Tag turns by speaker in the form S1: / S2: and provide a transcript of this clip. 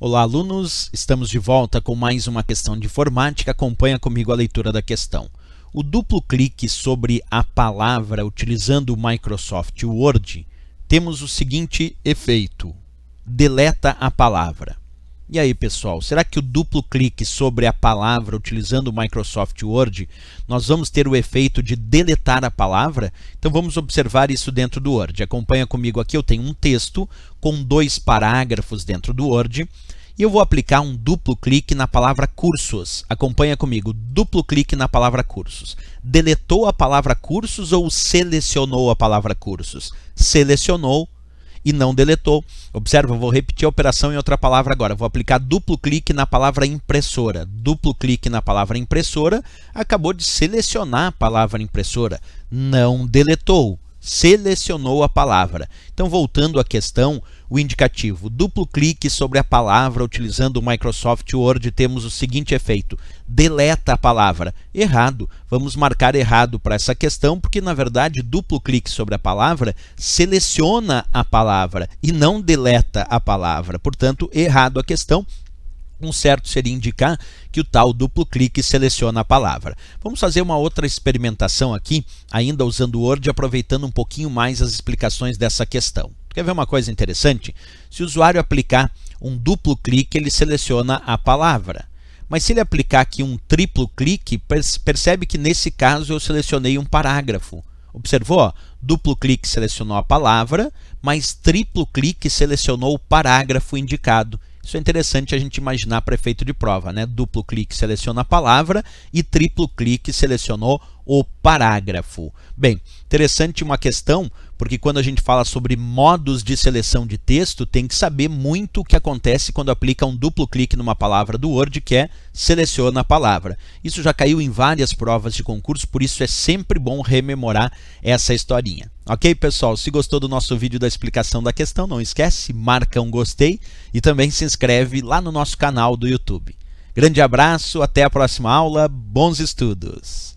S1: Olá, alunos! Estamos de volta com mais uma questão de informática. Acompanha comigo a leitura da questão. O duplo clique sobre a palavra utilizando o Microsoft Word, temos o seguinte efeito: deleta a palavra. E aí, pessoal, será que o duplo clique sobre a palavra utilizando o Microsoft Word, nós vamos ter o efeito de deletar a palavra? Então vamos observar isso dentro do Word. Acompanha comigo aqui, eu tenho um texto com dois parágrafos dentro do Word e eu vou aplicar um duplo clique na palavra cursos. Acompanha comigo, duplo clique na palavra cursos. Deletou a palavra cursos ou selecionou a palavra cursos? Selecionou e não deletou. Observa, eu vou repetir a operação em outra palavra agora. Vou aplicar duplo clique na palavra impressora. Duplo clique na palavra impressora, acabou de selecionar a palavra impressora, não deletou selecionou a palavra. Então, voltando à questão, o indicativo duplo clique sobre a palavra utilizando o Microsoft Word, temos o seguinte efeito: deleta a palavra. Errado. Vamos marcar errado para essa questão, porque na verdade duplo clique sobre a palavra seleciona a palavra e não deleta a palavra. Portanto, errado a questão. Um certo seria indicar que o tal duplo clique seleciona a palavra. Vamos fazer uma outra experimentação aqui, ainda usando o Word, aproveitando um pouquinho mais as explicações dessa questão. Quer ver uma coisa interessante? Se o usuário aplicar um duplo clique, ele seleciona a palavra. Mas se ele aplicar aqui um triplo clique, percebe que nesse caso eu selecionei um parágrafo. Observou? duplo clique selecionou a palavra, mas triplo clique selecionou o parágrafo indicado. Isso é interessante a gente imaginar prefeito de prova, né? Duplo clique seleciona a palavra e triplo clique selecionou o parágrafo. Bem, interessante uma questão, porque quando a gente fala sobre modos de seleção de texto, tem que saber muito o que acontece quando aplica um duplo clique numa palavra do Word, que é seleciona a palavra. Isso já caiu em várias provas de concurso, por isso é sempre bom rememorar essa historinha. Ok, pessoal? Se gostou do nosso vídeo da explicação da questão, não esquece, marca um gostei e também se inscreve lá no nosso canal do YouTube. Grande abraço, até a próxima aula, bons estudos!